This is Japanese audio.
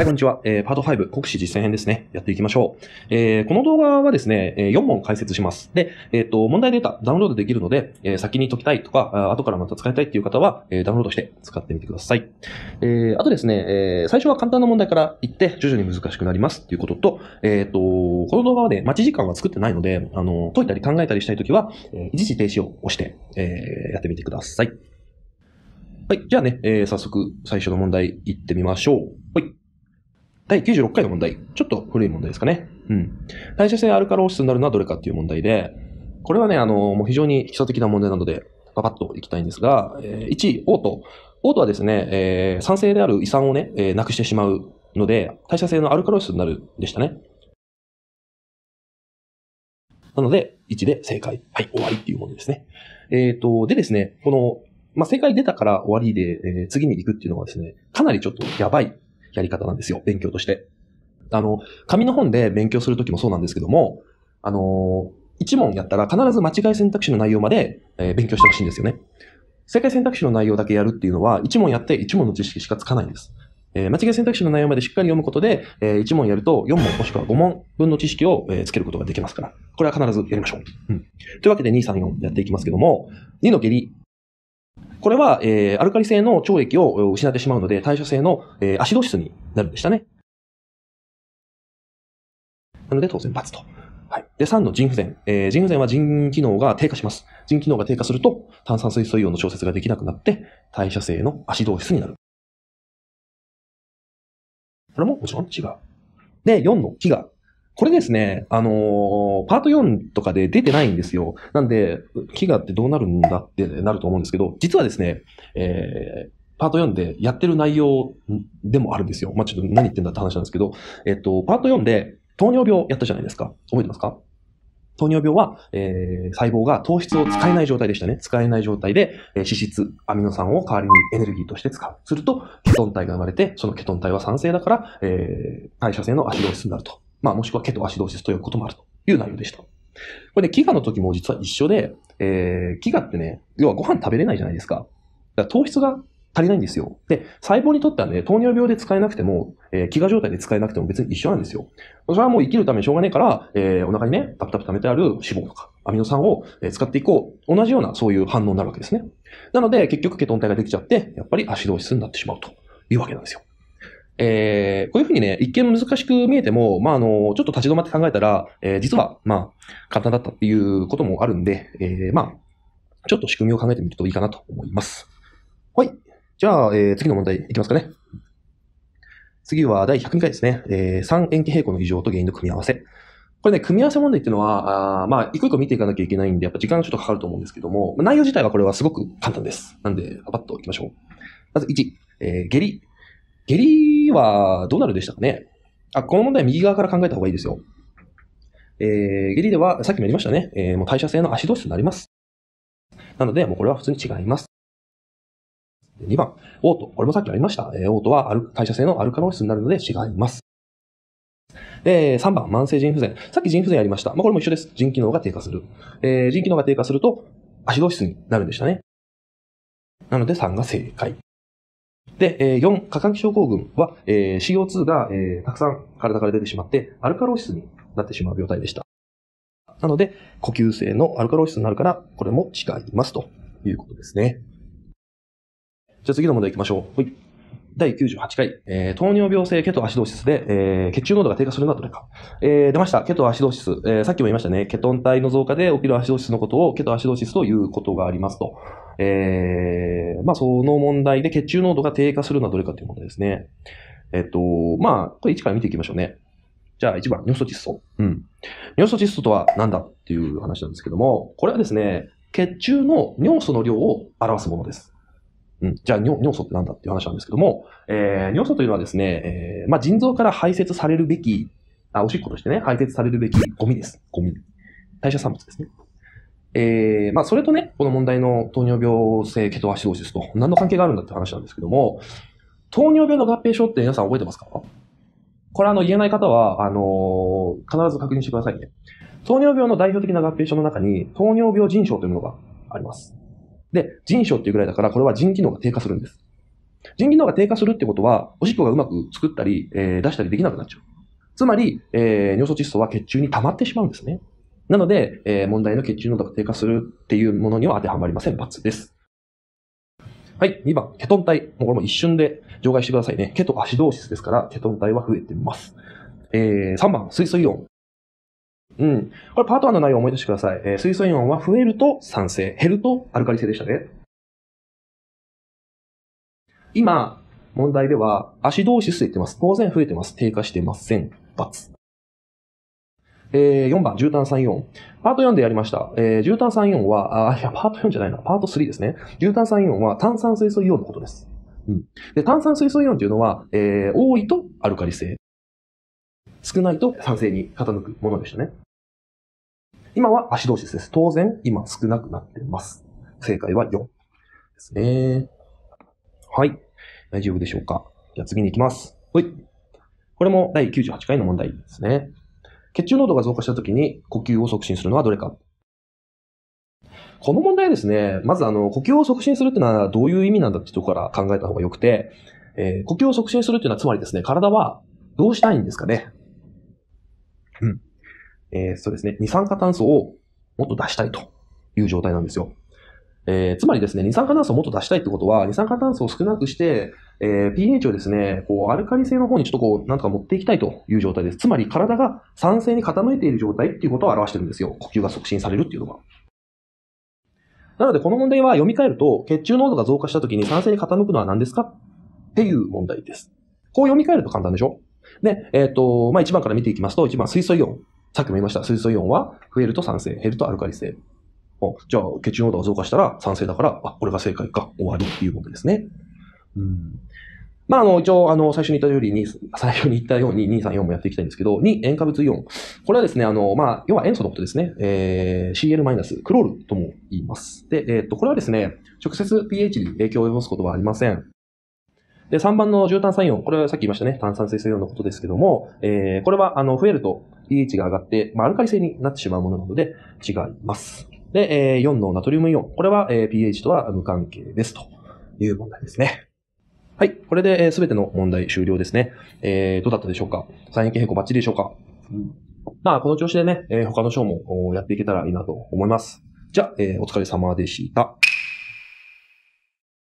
はい、こんにちは。えー、パート5、国士実践編ですね。やっていきましょう。えー、この動画はですね、え4問解説します。で、えっ、ー、と、問題データ、ダウンロードできるので、えー、先に解きたいとか、あ後からまた使いたいっていう方は、えー、ダウンロードして使ってみてください。えー、あとですね、えー、最初は簡単な問題から言って、徐々に難しくなりますっていうことと、えっ、ー、と、この動画はね、待ち時間は作ってないので、あの、解いたり考えたりしたいときは、えー、一時停止を押して、えー、やってみてください。はい、じゃあね、えー、早速、最初の問題行ってみましょう。はい。第96回の問題。ちょっと古い問題ですかね。うん。代謝性アルカローシスになるのはどれかっていう問題で、これはね、あの、もう非常に基礎的な問題なので、パパッといきたいんですが、えー、1位、オート。オートはですね、えー、酸性である胃酸をね、えー、なくしてしまうので、代謝性のアルカロイスになるでしたね。なので、1で正解。はい、終わりっていうものですね。えっ、ー、と、でですね、この、まあ、正解出たから終わりで、えー、次に行くっていうのはですね、かなりちょっとやばいやり方なんですよ。勉強として。あの、紙の本で勉強するときもそうなんですけども、あの、一問やったら必ず間違い選択肢の内容まで、え勉強してほしいんですよね。正解選択肢の内容だけやるっていうのは、一問やって一問の知識しかつかないんです。えー、間違い選択肢の内容までしっかり読むことで、えー、1問やると4問もしくは5問分の知識を、えー、つけることができますから、これは必ずやりましょう。うん、というわけで2、3、4やっていきますけども、2の下痢これは、えー、アルカリ性の腸液を失ってしまうので、代謝性の、えー、アシド質になるんでしたね。なので、当然×と。はい。で、3の腎不全。えー、腎不全は腎機能が低下します。腎機能が低下すると、炭酸水素イオンの調節ができなくなって、代謝性のアシド質になる。これももちろん違う。で、4の飢餓。これですね、あのー、パート4とかで出てないんですよ。なんで、飢餓ってどうなるんだってなると思うんですけど、実はですね、えー、パート4でやってる内容でもあるんですよ。まあ、ちょっと何言ってんだって話なんですけど、えっと、パート4で糖尿病やったじゃないですか。覚えてますか糖尿病は、えー、細胞が糖質を使えない状態でしたね。使えない状態で、えー、脂質、アミノ酸を代わりにエネルギーとして使う。すると、ケトン体が生まれて、そのケトン体は酸性だから、えー、代謝性のアシドースになると。まあ、もしくはケトアシドーシスと呼ぶこともあるという内容でした。これね、飢餓の時も実は一緒で、えー、飢餓ってね、要はご飯食べれないじゃないですか。だから糖質が足りないんですよ。で、細胞にとってはね、糖尿病で使えなくても、えー、飢餓状態で使えなくても別に一緒なんですよ。それはもう生きるためにしょうがねえから、えー、お腹にね、タプタプ溜めてある脂肪とか、アミノ酸を使っていこう。同じようなそういう反応になるわけですね。なので、結局ケトン体ができちゃって、やっぱりアシドーシスになってしまうというわけなんですよ。えー、こういうふうにね、一見難しく見えても、まあ、あの、ちょっと立ち止まって考えたら、えー、実は、まあ、簡単だったっていうこともあるんで、えー、まあ、ちょっと仕組みを考えてみるといいかなと思います。はい。じゃあ、えー、次の問題いきますかね。次は第102回ですね。えー、3塩基平衡の異常と原因の組み合わせ。これね、組み合わせ問題っていうのは、あまあ、一個一個見ていかなきゃいけないんで、やっぱ時間がちょっとかかると思うんですけども、内容自体はこれはすごく簡単です。なんで、パパッといきましょう。まず1、えー、下痢、下痢はどうなるでしたかねあ、この問題は右側から考えた方がいいですよ。えー、下痢では、さっきもやりましたね、えー、もう代謝性のアシドーシスになります。なので、もうこれは普通に違います。2番、オート。これもさっきありました。えー、オートは代謝性のアルカロン質になるので違います。えー、3番、慢性腎不全。さっき腎不全やりました。まあ、これも一緒です。腎機能が低下する。えー、腎機能が低下すると、アシドーシスになるんでしたね。なので3が正解。で、え4、過換気症候群は、え CO2 が、えたくさん体から出てしまって、アルカロイスになってしまう病態でした。なので、呼吸性のアルカロイスになるから、これも近いますということですね。じゃあ次の問題行きましょう。はい。第98回、えー、糖尿病性ケトアシドーシスで、えー、血中濃度が低下するのはどれか。えー、出ました。ケトアシドーシス、えー。さっきも言いましたね。ケトン体の増加で起きるアシドーシスのことをケトアシドーシスということがありますと。えー、まあ、その問題で血中濃度が低下するのはどれかというものですね。えっと、まあ、これ1から見ていきましょうね。じゃあ1番、尿素窒素。うん。尿素窒素とは何だっていう話なんですけども、これはですね、血中の尿素の量を表すものです。うん、じゃあ尿尿素って何だっていう話なんですけども、えー、尿素というのはですね、えーまあ、腎臓から排泄されるべきあ、おしっことしてね、排泄されるべきゴミです。ゴミ。代謝産物ですね。えー、まあ、それとね、この問題の糖尿病性ケトアシドーシスと何の関係があるんだって話なんですけども、糖尿病の合併症って皆さん覚えてますかこれあの言えない方は、あのー、必ず確認してくださいね。糖尿病の代表的な合併症の中に、糖尿病腎症というものがあります。で、腎症っていうぐらいだから、これは腎機能が低下するんです。腎機能が低下するってことは、おしっこがうまく作ったり、えー、出したりできなくなっちゃう。つまり、えー、尿素窒素は血中に溜まってしまうんですね。なので、えー、問題の血中濃度が低下するっていうものには当てはまりません。×です。はい。2番、ケトン体。もうこれも一瞬で除外してくださいね。ケトアシドーシスですから、ケトン体は増えてます。えー、3番、水素イオン。うん。これパート1の内容を思い出してください。えー、水素イオンは増えると酸性、減るとアルカリ性でしたね。今、問題では、アシドーシスと言ってます。当然増えてます。低下してません。×。えー、4番、絨毯34。パート4でやりました。えー、絨毯34は、あ、いや、パート4じゃないな、パート3ですね。絨毯34は炭酸水素イオンのことです。うん。で、炭酸水素イオンというのは、えー、多いとアルカリ性。少ないと酸性に傾くものでしたね。今はアシドーシスです。当然、今少なくなっています。正解は4ですね。はい。大丈夫でしょうか。じゃあ次に行きます。はい。これも第98回の問題ですね。血中濃度が増加した時に呼吸を促進するのはどれか。この問題ですね、まずあの、呼吸を促進するっていうのはどういう意味なんだってとこから考えた方がよくて、えー、呼吸を促進するっていうのはつまりですね、体はどうしたいんですかね。うん。えー、そうですね、二酸化炭素をもっと出したいという状態なんですよ。えー、つまりですね、二酸化炭素をもっと出したいってことは、二酸化炭素を少なくして、えー、pH をですね、こう、アルカリ性の方にちょっとこう、なんとか持っていきたいという状態です。つまり体が酸性に傾いている状態っていうことを表してるんですよ。呼吸が促進されるっていうのが。なので、この問題は読み替えると、血中濃度が増加した時に酸性に傾くのは何ですかっていう問題です。こう読み替えると簡単でしょで、えっ、ー、と、まあ、1番から見ていきますと、1番、水素イオン。さっきも言いました。水素イオンは増えると酸性、減るとアルカリ性。じゃあ、血中濃度が増加したら酸性だから、あ、これが正解か、終わりっていう問題ですね。うん。まあ、あの、一応、あの、最初に言ったように、最初に言ったように、234もやっていきたいんですけど、2、塩化物イオン。これはですね、あの、まあ、要は塩素のことですね。えー、CL-、クロールとも言います。で、えー、っと、これはですね、直接 pH に影響を及ぼすことはありません。で、3番の重炭酸イオン。これはさっき言いましたね。炭酸水素イオンのことですけども、えー、これは、あの、増えると pH が上がって、まあ、アルカリ性になってしまうものなので、違います。で、えー、4のナトリウムイオン。これは、えー、pH とは無関係です。という問題ですね。はい。これで、す、べ、ての問題終了ですね。えー、どうだったでしょうか三円形平行バッチリでしょうか、うん、まあ、この調子でね、えー、他の章もやっていけたらいいなと思います。じゃあ、えー、お疲れ様でした。